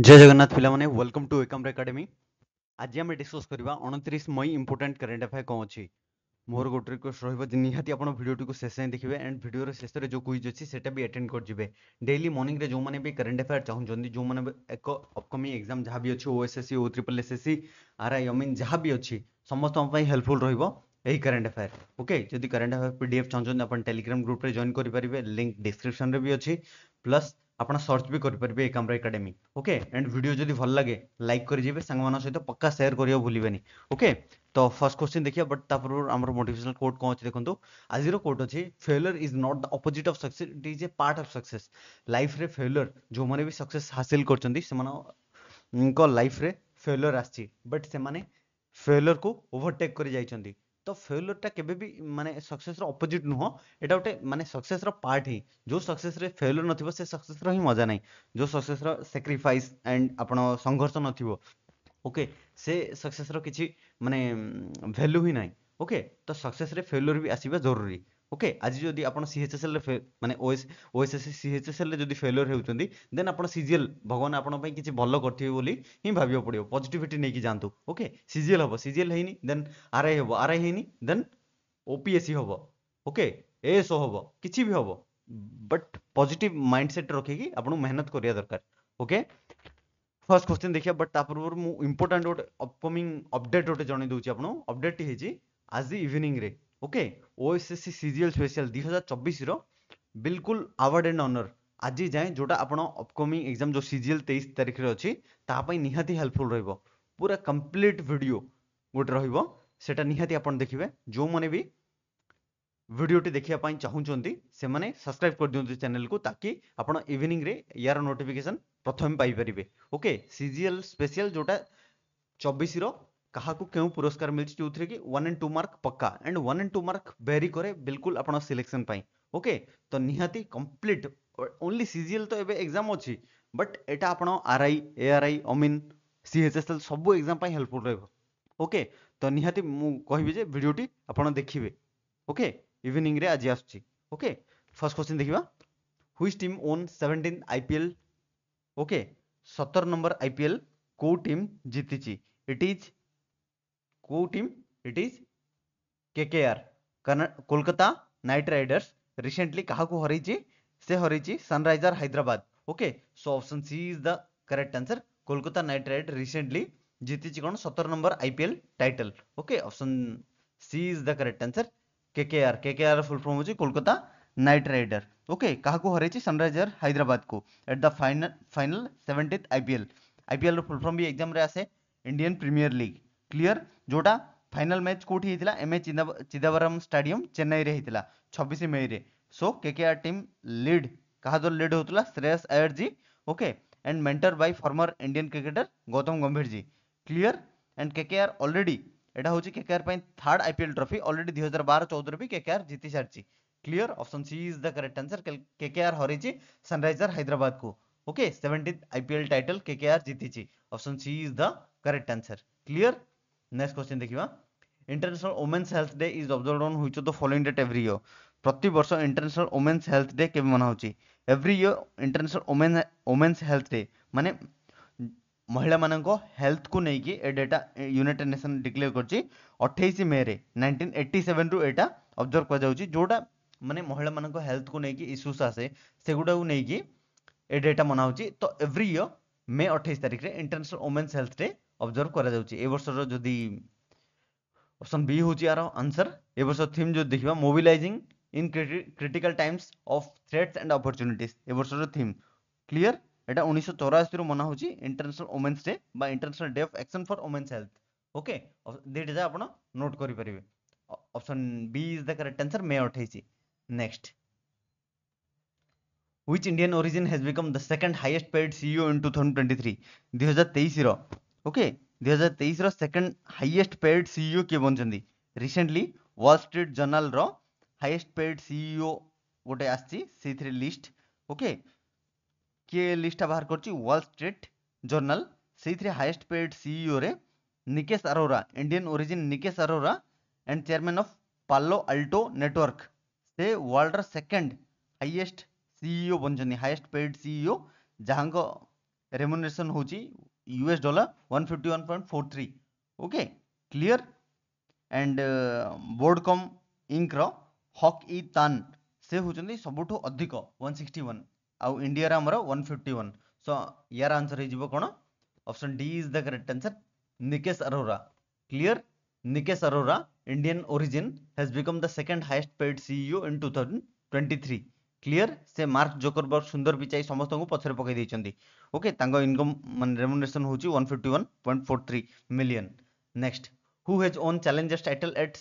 जय जगन्नाथ पे welcome to एकम एकाडेमी आज आम डिस्कस करवा अणतीस मई इंपोर्टाट करेन्ट अफेयर कौन अच्छी मोर गोटे रिक्वेस्ट रही निहाती आप भिडियोट शेष जाए देखिए एंड भिडर शेष में जो क्विज अच्छी से अटेड करेंगे डेली मर्णिंग में जो मैंने भी करेन्ट अफेयर चाहते जो मैंने एक अपकमिंग एक्जाम जहाँ भी अच्छी OSSSC O triple S S R I अमीन जहाँ भी अच्छी समस्त हेल्पफुल र यही करेन्ट अफेयर ओके जदि current affair P D F चाहते अपन टेलीग्राम ग्रुप जॉइन करेंगे लिंक डिस्क्रिप्शन में भी अच्छी प्लस ଆପଣ ସର୍ଚ୍ଚ ବି କରିପାରିବେ Ekamra academy okay and video ଯଦି ଭଲ ଲାଗେ ଲାଇକ୍ କରିଯିବେ ସାଙ୍ଗମାନଙ୍କ ସହିତ ପକ୍କା ସେୟାର କରିବାକୁ ଭୁଲିବେନି ଓକେ ତ ଫାର୍ଷ୍ଟ କ୍ୱେଶ୍ଚିନ୍ ଦେଖିବା ବଟ୍ ତା ପୂର୍ବରୁ ଆମର ମୋଟିଭେସନାଲ୍ କୋଟ୍ କ'ଣ ଅଛି ଦେଖନ୍ତୁ ଆଜିର କୋଟ୍ ଅଛି failure is not the opposite of success it is a part of success ଲାଇଫ୍ରେ ଫେଲର ଯେଉଁମାନେ ବି ସକ୍ସେସ୍ ହାସିଲ କରିଛନ୍ତି ସେମାନଙ୍କ ଲାଇଫ୍ରେ ଫେଲର ଆସିଛି ବଟ୍ ସେମାନେ ଫେଲରକୁ ଓଭରଟେକ୍ କରି ଯାଇଛନ୍ତି तो फेलियर टा केबे भी सक्सेस रो अपोजिट नहो एटा उठे माने सक्सेस रो पार्ट ही जो सक्सेस रे फेलियर नथिबो से सक्सेस रो ही मजा नहीं जो सक्सेस रो सैक्रिफाइस एंड अपन संघर्ष नथिबो ओके से सक्सेस रो किछि माने वैल्यू ही नहीं ओके तो सक्सेस रे फेलियर भी आसीबा जरूरी ओके आज जब आप सी मैंने OSS C H S L जब फेलियर होती देन आप सीजेल भगवान आप किसी भल करेंगे कर भाव पड़ो पजिटिट नहीं कि जातु ओके सीजेल हम सीजेल होनी देन आर आई हे आर आई है देन ओपीएससी हम ओके एएसओ हम कि भी हम बट पजिट माइंड सेट रखी आप मेहनत करवा दरकार ओके फर्स्ट क्वेश्चन देखिए बट पूर्व मुझे इंपोर्टाट गोटे अपकमिंग अपडेट गोटे जनईदे आपको अपडेट आज इवनिंग रे ଓକେ ଓଏସ୍ଏସ୍ସି ସିଜିଏଲ୍ ସ୍ପେଶିଆଲ୍ ଦୁଇ ହଜାର ଚବିଶର ବିଲକୁଲ ଆୱାର୍ଡ଼ ଆଣ୍ଡ ଅନର୍ ଆଜି ଯାଏଁ ଯେଉଁଟା ଆପଣ ଅପକମିଂ ଏକ୍ଜାମ୍ ଯେଉଁ ସିଜିଏଲ୍ ତେଇଶ ତାରିଖରେ ଅଛି ତାହା ପାଇଁ ନିହାତି ହେଲ୍ପଫୁଲ୍ ରହିବ ପୁରା କମ୍ପ୍ଲିଟ୍ ଭିଡ଼ିଓ ଗୋଟେ ରହିବ ସେଟା ନିହାତି ଆପଣ ଦେଖିବେ ଯେଉଁମାନେ ବି ଭିଡ଼ିଓଟି ଦେଖିବା ପାଇଁ ଚାହୁଁଛନ୍ତି ସେମାନେ ସବସ୍କ୍ରାଇବ୍ କରିଦିଅନ୍ତୁ ଚ୍ୟାନେଲ୍କୁ ତାକି ଆପଣ ଇଭିନିଂରେ ୟାର ନୋଟିଫିକେସନ୍ ପ୍ରଥମେ ପାଇପାରିବେ ଓକେ ସିଜିଏଲ୍ ସ୍ପେଶିଆଲ୍ ଯେଉଁଟା ଚବିଶର କାହାକୁ କେଉଁ ପୁରସ୍କାର ମିଳିଛି ଯେଉଁଥିରେ କି ୱାନ୍ ଆଣ୍ଡ ଟୁ ମାର୍କ ପକ୍କା and one and two mark very କରେ ବିଲକୁଲ ଆପଣ ସିଲେକ୍ସନ୍ ପାଇଁ ଓକେ ତ ନିହାତି କମ୍ପ୍ଲିଟ୍ ଓନ୍ଲି ସିଜିଏଲ୍ ତ ଏବେ ଏକ୍ଜାମ୍ ଅଛି ବଟ୍ ଏଇଟା ଆପଣ ଆର୍ଆଇ ଏଆର୍ଆଇ ଅମିନ୍ ସିଏଚ୍ଏସ୍ଏଲ୍ ସବୁ ଏକ୍ଜାମ୍ ପାଇଁ ହେଲ୍ପଫୁଲ୍ ରହିବ ଓକେ ତ ନିହାତି ମୁଁ କହିବି ଯେ ଭିଡ଼ିଓଟି ଆପଣ ଦେଖିବେ ଓକେ ଇଭିନିଂରେ ଆଜି ଆସୁଛି ଓକେ ଫାର୍ଷ୍ଟ କ୍ୱେଶ୍ଚିନ୍ ଦେଖିବା which team won seventeen I P L okay ସତର ନମ୍ବର ଆଇ ପି ଏଲ୍ କେଉଁ ଟିମ୍ ଜିତିଛି ଇଟ୍ ଇଜ୍ वो team it is K K R Kolkata Knight Riders recently कहा को हराई से हराई Sunriser Hyderabad okay so option C is the correct answer Kolkata Knight Rider recently जीतीची कोण सत्तर नंबर IPL title okay option C is the correct answer K K are के के आर फुल फॉर्म होची कोलकाता नाइट राइडर ओके कहा को हराई Sunriser Hyderabad को at the final final seventieth IPL IPL full form भी एग्जाम आसे इंडियन प्रीमियर लीग क्लीयर जोटा final match कौटी होता M A Chidambaram stadium Chennai में होता छब्बीस मे रे सो आर टीम लीड क्या द्वारा लीड होता Shreyas Iyer ji okay and mentor by former Indian cricketer Gautam Gambhir ji clear and आर अलरेडी यहाँ हूँ KKR third IPL trophy already दुई हजार बार चौदह भी आर जीति सारी clear option C is the correct answer आर हर सनरइजर हाइद्राद को ओके सेवेंटीन आईपीएल टाइटल आर जीति option C is the correct answer clear next question देखा international women's health day is observe on हुई the following date every year प्रति वर्ष international women's health day के मना every year international women's health day माने महिला मानक health को लेकिन ए डेटा यूनाइटेड नेशन डिक्लेयर कर अठाईस मे रे नाइंटीन एट्टी सेवेन रू यहाँ अब्जर्व करोटा मानने महिला मानक हेल्थ को लेकिन इश्यूस आसे से गुडाक नहीं कि डेटा मनाह तो एव्री इयर मे अठाई तारीख में international women's health day observe କରାଯାଉଛି ଏ ବର୍ଷର ଯଦି ଅପସନ୍ ବି ହେଉଛି ଆର ଆନ୍ସର ଏ ବର୍ଷ ଥିମ୍ ଯଦି ଦେଖିବା mobilising in critical times of threats and opportunities ଏ ବର୍ଷର ଥିମ୍ କ୍ଲିଅର ଏଇଟା ଉଣେଇଶହ ଚଉରାଅଶୀରୁ ମନା ହେଉଛି ଇଣ୍ଟରନ୍ୟାସନାଲ ଓମେନ୍ସ ଡେ ବା international day of action for women's health okay ଦୁଇଟା ଯାହା ଆପଣ ନୋଟ୍ କରିପାରିବେ option B is the correct answer ମେ ଅଠେଇଶ next which indian origin has become the second highest paid ceo in 2023 2023 ର ओके दुहजार हजार तेईस रेकेंड हाइएस्ट पेड सीईओ किए बनते recently Wall Street Journal highest paid CEO गोटे आई लिस्ट ओके किए लिस्ट बाहर करल स्ट्रीट जर्नाल से हाइएस्ट पेड सीईओ रे Nikesh Arora Indian origin Nikesh Arora and chairman of Palo Alto network से वर्ल्ड सेकंड हाईएस्ट सीईओ बन हाईएस्ट पेड सीईओ जहाँ रेमुनेसन हूँ US dollar 151.43. Okay, clear. And uh, Boardcom Inc. Hawk E. Tan. से होचंदी सबटु अधिक 161 आ India रा हमरा 151 सो यार आंसर हि जीव option D is the correct answer Nikesh Arora clear Nikesh Arora Indian origin has become the second highest paid CEO in 2023 clear से Mark जोकर সুন্দর পিচাই সমস্ত পছরে পকাই দিয়েছেন ওকে তাঙ্ক ইনকম মানে রেমুনেসন হচ্ছে one fifty one point four three million next who has won challenges title at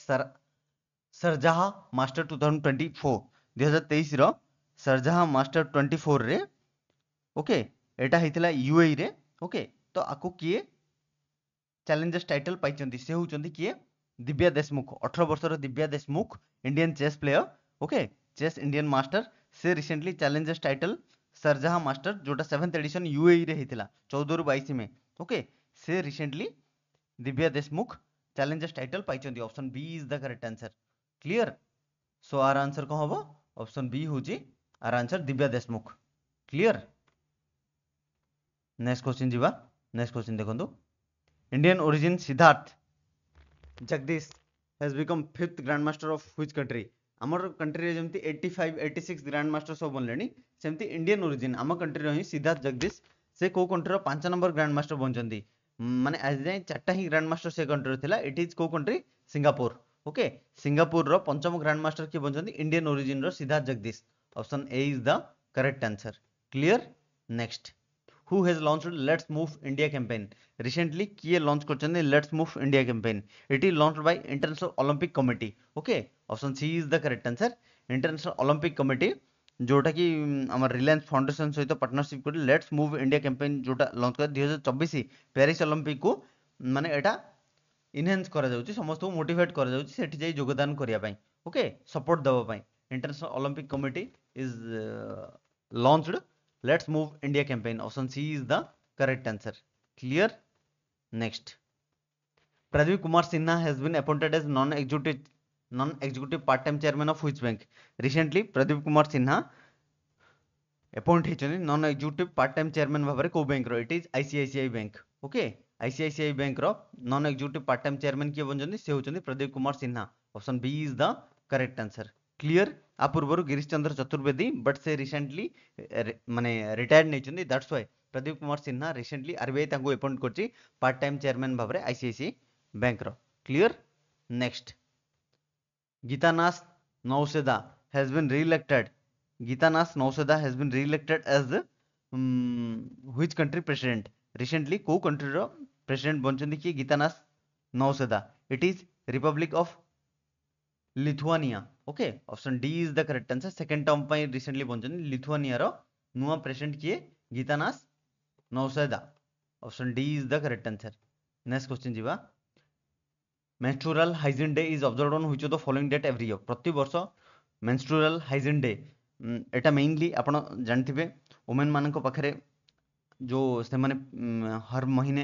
Masters two thousand twenty four दुई हजार तेईस सरजाहा मास्टर ट्वेंटी फोर रे ओके एटा होता यूएई रे ओके तो आपको किए चैलेंजेस टाइटल पाई से हूँ किए दिव्या देशमुख अठर वर्ष Divya Deshmukh Indian chess player okay chess Indian master से रिसेंटली चैलेंजर्स टाइटल सरजहा मास्टर जोटा सेभेन्थ एडिशन यूएई रे होता चौदह रु बैश मे ओके से recently Divya Deshmukh challengers title पाई option B is the correct answer clear so our answer कौन हम ऑप्शन बी हूँ our answer Divya Deshmukh clear next question जीवा नेक्स्ट क्वेश्चन देखो Indian origin Siddharth Jagdish has become fifth grand master of which country ଆମର କଣ୍ଟ୍ରିରେ ଯେମିତି eighty five eighty six grand master ସବୁ ବନିଲେଣି ସେମିତି ଇଣ୍ଡିଆନ୍ ଓରିଜିନ୍ ଆମ କଣ୍ଟ୍ରିର ହିଁ ସିଦ୍ଧାର୍ଥ ଜଗଦୀଶ ସେ କେଉଁ କଣ୍ଟ୍ରିର ପାଞ୍ଚ ନମ୍ବର ଗ୍ରାଣ୍ଡ ମାଷ୍ଟର ବନିଛନ୍ତି ମାନେ ଆଜି ଯାଏଁ ଚାରିଟା ହିଁ ଗ୍ରାଣ୍ଡ ମାଷ୍ଟର ସେ କଣ୍ଟ୍ରିର ଥିଲା ଇଟ୍ ଇଜ୍ କେଉଁ କଣ୍ଟ୍ରି ସିଙ୍ଗାପୁର ଓକେ ସିଙ୍ଗାପୁରର ପଞ୍ଚମ ଗ୍ରାଣ୍ଡ ମାଷ୍ଟର କିଏ ବନିଛନ୍ତି ଇଣ୍ଡିଆନ୍ ଓରିଜିନ୍ର Siddharth Jagdish option A is the correct answer clear next who has launched let's move india campaign recently किए launch करछन let's move india campaign it is launched by international olympic committee okay option c is the correct answer international olympic committee जोटा कि आम Reliance foundation सहित partnership कर let's move India campaign जोटा launch कर दुई हजार चबिश प्यारिस अलिम्पिक को मानने यहाँ इनहेन्स कर समस्त मोटेट कर योगदान करने ओके सपोर्ट देवाई international Olympic committee is launched let's move India campaign option C is the correct answer clear next Pradeep Kumar Sinha has been appointed as non executive non executive part time chairman of which bank recently Pradeep Kumar Sinha appoint होती non executive part time chairman भाव में कौ bank it is ICICI bank okay ICICI bank non executive part time chairman किए बनते Pradeep Kumar Sinha option B is the correct answer clear आ पूर्व Girish Chandra Chaturvedi but से recently माने रिटायर्ड नहीं that's why Pradeep Kumar Sinha recently RBI तांको अपॉइंट कर पार्ट टाइम चेयरमैन भाव में ICICI bank clear next Gitanas Nauseda has been reelected Gitanas Nauseda has been reelected as which country president recently कौ कंट्री रो president बनचंदी Gitanas Nauseda it is republic of Lithuania okay option D is the correct answer second term पर recently पहुंचे Lithuania रो नुआ president किए Gitanas Nauseda option D is the correct answer next question जीवा menstrual hygiene day is observed on which of the following date every year प्रतिवर्ष menstrual hygiene day एटा mainly आपण जानथिबे वुमेन मानन को पखरे जो से माने हर महीने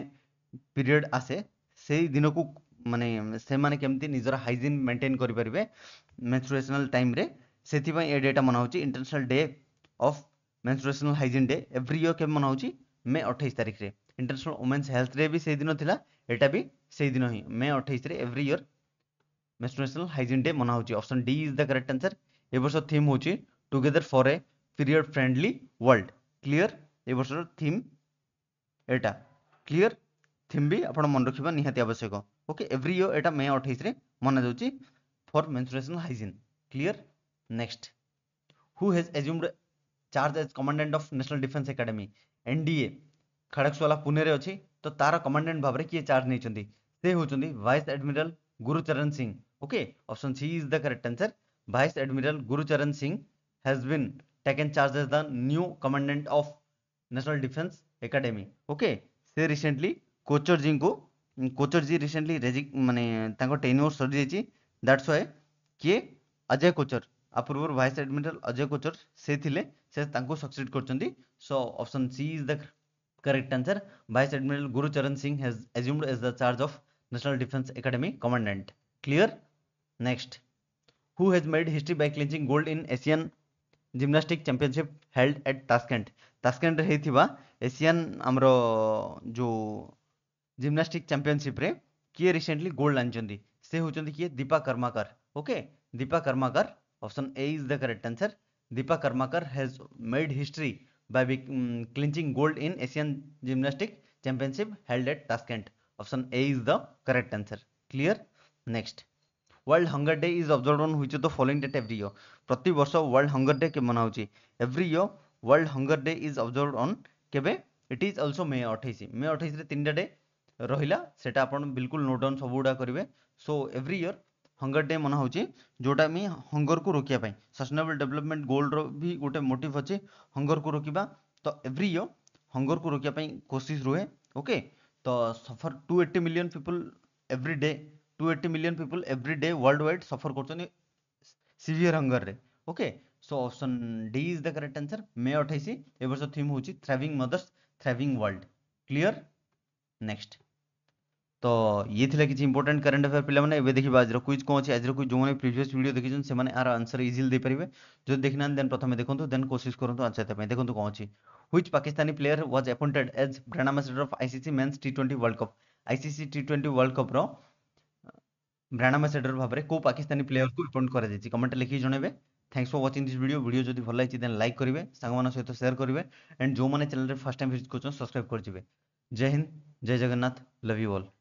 पीरियड आसे से दिन को ମାନେ ସେମାନେ କେମିତି ନିଜର ହାଇଜିନ୍ ମେଣ୍ଟେନ୍ କରିପାରିବେ ମେନ୍ସୁରେସନାଲ୍ ଟାଇମ୍ରେ ସେଥିପାଇଁ ଏ ଡେଟା ମନା ହେଉଛି international day of menstrual hygiene day every year କେବେ ମନା ହେଉଛି ମେ ଅଠେଇଶ ତାରିଖରେ ଇଣ୍ଟରନ୍ୟାସନାଲ୍ ଓମେନ୍ସ ହେଲ୍ଥ ଡେ ବି ସେଇଦିନ ଥିଲା ଏଇଟା ବି ସେଇଦିନ ହିଁ ମେ ଅଠେଇଶରେ every year menstrual hygiene day ମନା ହେଉଛି option D is the correct answer ଏ ବର୍ଷ ଥିମ୍ ହେଉଛି together for a period friendly world clear ଏ ବର୍ଷର ଥିମ୍ ଏଇଟା କ୍ଲିଅର थीम भी आप मन रखा निवश्यक ओके एव्री इयर एटा मे अठाई में मना जा for menstrual hygiene clear next who has assumed charge as commandant of national defence academy NDA Khadakwasla Pune अच्छी तो तार कमाडेट भाव किए चार्ज नहीं vice admiral Gurcharan Singh okay option C is the correct answer vice admiral Gurcharan Singh has been taken charge as the new commandant of national defence academy okay से recently କୋଚରଜୀଙ୍କୁ କୋଚରଜୀ recently ରେଜି ମାନେ ତାଙ୍କ ଟେନ୍ୟୁର୍ ସରିଯାଇଛି ଦ୍ୟାଟ୍ସ ୱାଏ କିଏ ଅଜୟ କୋଚର ଆ ପୂର୍ବରୁ ଭାଇସ୍ ଆଡମିରାଲ ଅଜୟ କୋଚର ସେ ଥିଲେ ସେ ତାଙ୍କୁ ସକ୍ସିଡ୍ କରିଛନ୍ତି so option C is the correct answer vice admiral guru charan singh has assumed as the charge of national defense academy commandant clear next who has made history by clinching gold in asian gymnastic championship held at tashkent tashkent ରେ ହେଇଥିବା Asian ଆମର ଯେଉଁ gymnastic चंपिशिप किए recently gold आनी से होंगे किए Dipa Karmakar okay Dipa Karmakar option A is the correct answer Dipa Karmakar has made history by clinching gold in Asian gymnastic championship held at Tashkent option A is the correct answer clear next world hunger day is observe हो हुई the date every year प्रत वर्ष world hunger day के मना every year world hunger day is observe on केबे is also May 28 May 28 रे 3टा day रहा आप बिल्कुल नोट डाउन सब गुडा करेंगे so every year hunger day मना हूँ जोटा मी हंगर को रोकवाई सस्टेनेबल डेवलपमेंट गोल्ड भी गोटे मोटिव अच्छे हंगर को रोकवा तो एव्री इयर हंगर को रोकवाई कोशिश रुहे ओके तो suffer two eighty million people every day two eighty million people every day world wide suffer करियर हंगर में okay so option D is the correct answer May अठाई ए वर्ष थीम हूँ thriving mothers thriving world clear next तो ये थी किसी इंपोर्टेंट करंट अफेयर पे ए देखिए आज क्विज कौन अच्छे आज क्विज जो प्रिवियस भिडियो देखें से आंसर इजिली देपारे जो देखना देन प्रथम देखो तो, देन कोशिश करते आंसर देखें देखो कौन अच्छी which Pakistani player was appointed as brand ambassador of ICC men's T twenty world cup ICC T twenty world कप्र ब्रांड आंबासीडर भाव में कौ पाकिस्तानी प्लेयर को अपॉइंट कर कमेंट लिखे जनवे thanks for watching this video video जो भल लगी देन लाइक करेंगे सांग सहित सेयर करेंगे एंड जो मैंने चैनल फर्स्ट टाइम भिज कर सब्सक्राइब करेंगे जय हिंद जय जगन्नाथ लव यू ऑल